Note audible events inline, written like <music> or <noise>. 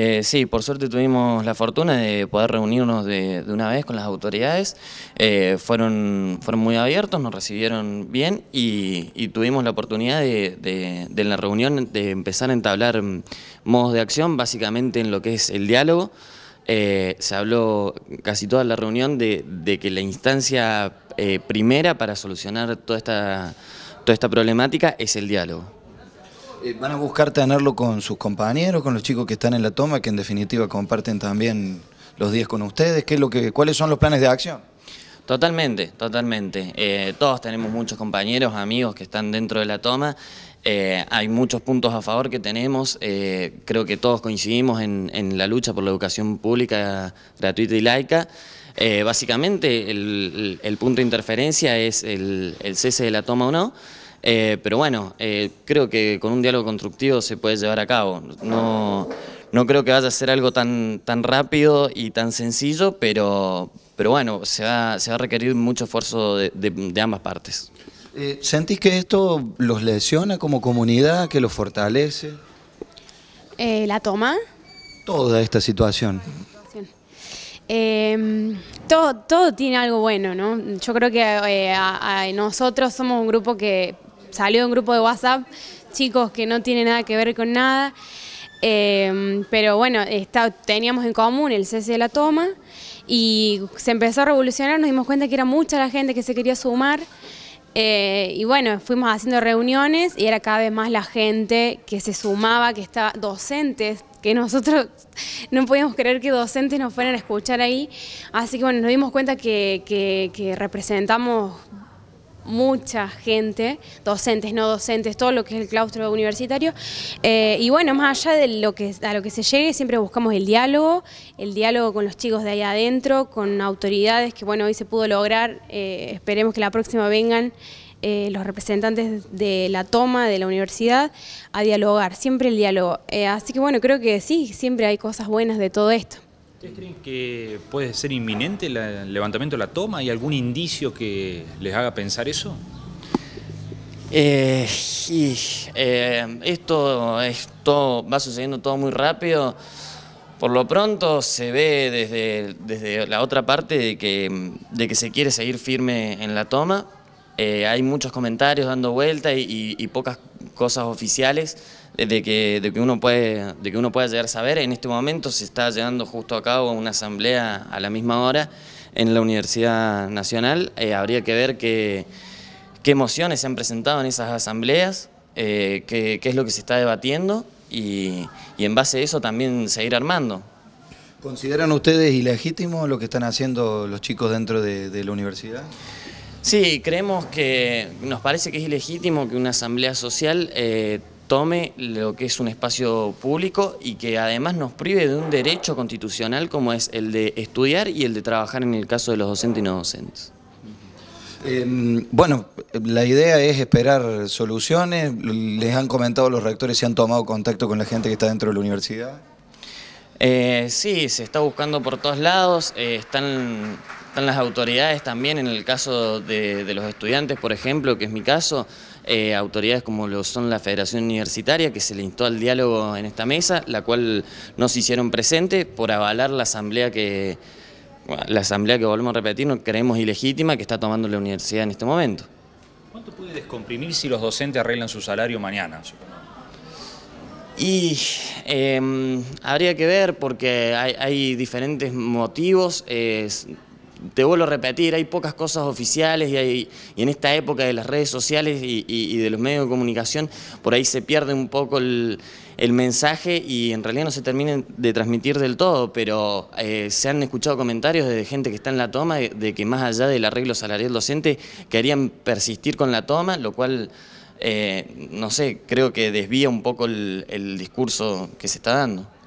Eh, sí, por suerte tuvimos la fortuna de poder reunirnos de, una vez con las autoridades. Eh, fueron, fueron muy abiertos, nos recibieron bien y, tuvimos la oportunidad de, la reunión de empezar a entablar mm, modos de acción, básicamente en lo que es el diálogo. Eh, se habló casi toda la reunión de, que la instancia primera para solucionar toda toda esta problemática es el diálogo. Eh, ¿Van a buscar tenerlo con sus compañeros, con los chicos que están en la toma, que en definitiva comparten también los días con ustedes? ¿Qué es lo que, ¿Cuáles son los planes de acción? Totalmente, totalmente. Eh, todos tenemos muchos compañeros, amigos que están dentro de la toma. Eh, hay muchos puntos a favor que tenemos. creo que todos coincidimos en, la lucha por la educación pública gratuita y laica. básicamente el, punto de interferencia es el cese de la toma o no. Eh, pero bueno, eh, creo que con un diálogo constructivo se puede llevar a cabo. No, creo que vaya a ser algo tan, tan rápido y tan sencillo, pero, pero bueno, se va, a requerir mucho esfuerzo de, ambas partes. Eh, ¿Sentís que esto los lesiona como comunidad, que los fortalece? ¿La toma? Toda esta situación. Em, todo, todo tiene algo bueno, ¿no? Yo creo que nosotros somos un grupo que salió un grupo de WhatsApp, chicos que no tiene nada que ver con nada. Em, pero bueno, está, teníamos en común el cese de la toma y se empezó a revolucionar, nos dimos cuenta que era mucha la gente que se quería sumar. Eh, y bueno, fuimos haciendo reuniones y era cada vez más la gente que se sumaba, que estaba docentes, que nosotros <laughs> no podíamos creer que docentes nos fueran a escuchar ahí. Así que bueno, nos dimos cuenta que representamos mucha gente, docentes, no docentes, todo lo que es el claustro universitario. Eh, y bueno, más allá de lo que, a lo que se llegue, siempre buscamos el diálogo, el diálogo con los chicos de ahí adentro, con autoridades que bueno, hoy se pudo lograr, eh, esperemos que la próxima vengan eh, los representantes de la toma de la universidad a dialogar, siempre el diálogo. así que bueno, creo que sí, siempre hay cosas buenas de todo esto. ¿Ustedes creen que puede ser inminente el levantamiento de la toma? ¿Hay algún indicio que les haga pensar eso? Eh, eh, esto, va sucediendo todo muy rápido. Por lo pronto se ve desde, la otra parte de que, se quiere seguir firme en la toma. Eh, hay muchos comentarios dando vuelta y pocas cosas oficiales de que, uno puede, de que uno pueda llegar a saber. En este momento se está llevando justo a cabo una asamblea a la misma hora en la Universidad Nacional. Eh, habría que ver qué emociones se han presentado en esas asambleas, eh, qué, es lo que se está debatiendo y, en base a eso también seguir armando. ¿Consideran ustedes ilegítimo lo que están haciendo los chicos dentro de, la universidad? Sí, creemos que nos parece que es ilegítimo que una asamblea social eh, tome lo que es un espacio público y que además nos prive de un derecho constitucional como es el de estudiar y el de trabajar en el caso de los docentes y no docentes. Em, bueno, la idea es esperar soluciones. ¿Les han comentado los rectores si han tomado contacto con la gente que está dentro de la universidad? Eh, sí, se está buscando por todos lados. Eh, están están las autoridades también, en el caso de, los estudiantes, por ejemplo, que es mi caso, eh, autoridades como lo son la Federación Universitaria, que se le instó al diálogo en esta mesa, la cual no se hicieron presente por avalar la asamblea que, la asamblea que volvemos a repetir, no creemos ilegítima, que está tomando la universidad en este momento. ¿Cuánto puede descomprimir si los docentes arreglan su salario mañana? Y em, habría que ver porque hay, diferentes motivos te vuelvo a repetir, hay pocas cosas oficiales y, en esta época de las redes sociales y, de los medios de comunicación, por ahí se pierde un poco el, mensaje y en realidad no se termina de transmitir del todo, pero eh, se han escuchado comentarios de gente que está en la toma de, que más allá del arreglo salarial docente querían persistir con la toma, lo cual... Eh, no sé, creo que desvía un poco el discurso que se está dando.